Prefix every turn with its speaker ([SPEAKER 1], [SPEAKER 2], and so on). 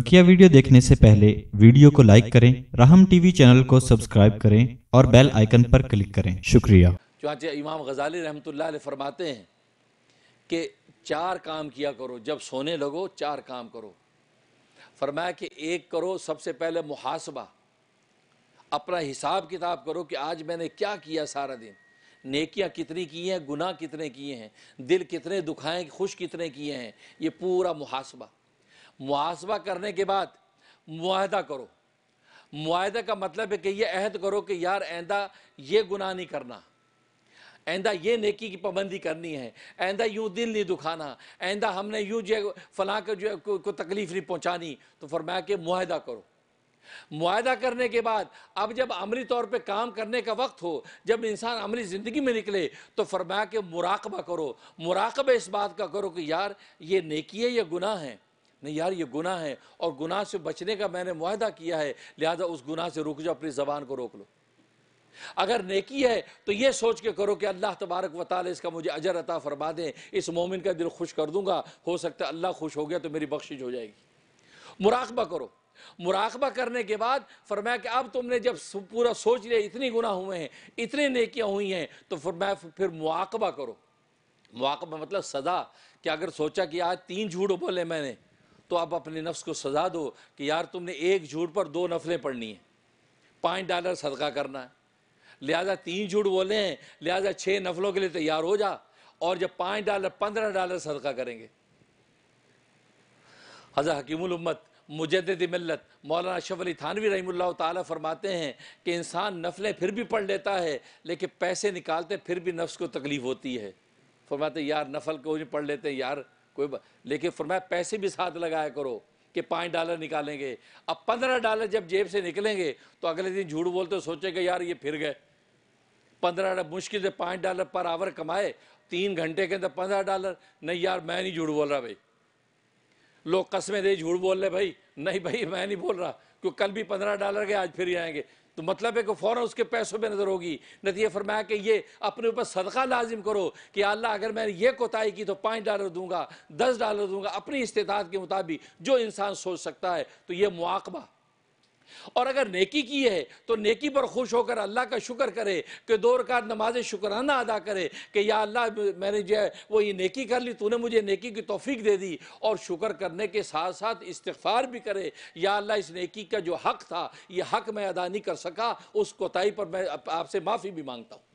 [SPEAKER 1] बकिया वीडियो देखने से पहले वीडियो को लाइक करें राहम टीवी चैनल को सब्सक्राइब करें और बेल आइकन पर क्लिक करें शुक्रिया चाचे इमाम गजाली रहमत फरमाते हैं कि चार काम किया करो जब सोने लगो चार काम करो फरमाया कि एक करो सबसे पहले मुहासबा अपना हिसाब किताब करो कि आज मैंने क्या किया सारा दिन नेकियां कितनी की हैं गुनाह कितने किए हैं दिल कितने दुखाएं खुश कितने किए हैं ये पूरा मुहासबा मुआसबा करने के बाद माहदा करो माहे का मतलब है कि यह अहद करो कि यार आंदा ये गुनाह नहीं करना आंदा ये नेकी की पाबंदी करनी है आंदा यूँ दिल नहीं दुखाना आंदा हमने यूँ जो फलां को जो को, तकलीफ़ नहीं पहुँचानी तो फरमाया कि माहदा करो माहदा करने के बाद अब जब अमली तौर पर काम करने का वक्त हो जब इंसान अमली ज़िंदगी में निकले तो फरमाया कि मुराकबा करो मुराकबा इस बात का करो कि यार ये नेकी है या गुनाह है नहीं यार ये गुनाह है और गुनाह से बचने का मैंने माहदा किया है लिहाजा उस गुनाह से रुक जाओ अपनी ज़बान को रोक लो अगर नेकी है तो ये सोच के करो कि अल्लाह तबारक व इसका मुझे अजर अता फरमा दें इस मोमिन का दिल खुश कर दूंगा हो सकता है अल्लाह खुश हो गया तो मेरी बख्शिश हो जाएगी मुराकबा करो मुराकबा करने के बाद फरमाया कि अब तुमने जब पूरा सोच लिया इतनी गुना हुए हैं इतनी नेकियां हुई हैं तो फरमाया फिर मुआकबा करो मुआकबा मतलब सज़ा कि अगर सोचा कि आज तीन झूठ बोले मैंने तो आप अपने नफ्स को सजा दो कि यार तुमने एक झूठ पर दो नफलें पढ़नी है पाँच डॉलर सदका करना है लिहाजा तीन झूठ बोले हैं लिहाजा छः नफलों के लिए तैयार हो जा और जब पाँच डॉलर पंद्रह डॉलर सदका करेंगे हज़ा हकीमत मुजद मिलत मौलाना अशफ अली थानवी रही ताली फरमाते हैं कि इंसान नफलें फिर भी पढ़ लेता है लेकिन पैसे निकालते फिर भी नफ्स को तकलीफ़ होती है फरमाते यार नफल को पढ़ लेते हैं यार कोई लेकिन फरमाया पैसे भी साथ लगाया करो कि पाँच डॉलर निकालेंगे अब पंद्रह डॉलर जब जेब से निकलेंगे तो अगले दिन झूठ बोलते सोचेंगे यार ये फिर गए पंद्रह मुश्किल से पाँच डॉलर पर आवर कमाए तीन घंटे के अंदर पंद्रह डॉलर नहीं यार मैं नहीं झूठ बोल रहा भाई लोग कस्में दे झूठ बोल रहे भाई नहीं भाई मैं नहीं बोल रहा क्योंकि कल भी पंद्रह डॉलर के आज फिर आएंगे तो मतलब है कि फ़ौर उसके पैसों पर नज़र होगी नतीजे फरमाया कि ये अपने ऊपर सदका लाजिम करो कि अल्लाह अगर मैंने ये कोताही की तो पाँच डॉलर दूंगा दस डॉलर दूंगा अपनी इस्तात के मुताबिक जो इंसान सोच सकता है तो ये मुआबा और अगर नेकी की है तो नेकी पर खुश होकर अल्लाह का शुक्र करे कि दो रकात नमाज शुक्राना अदा करे कि या अल्लाह मैंने जो है वो ये नेकी कर ली तूने मुझे नेकी की तोफ़ी दे दी और शुक्र करने के साथ साथ इस्तफ़ार भी करे या अल्लाह इस नेकी का जो हक़ था ये हक़ मैं अदा नहीं कर सका उस कोताही पर मैं आपसे माफ़ी भी मांगता हूँ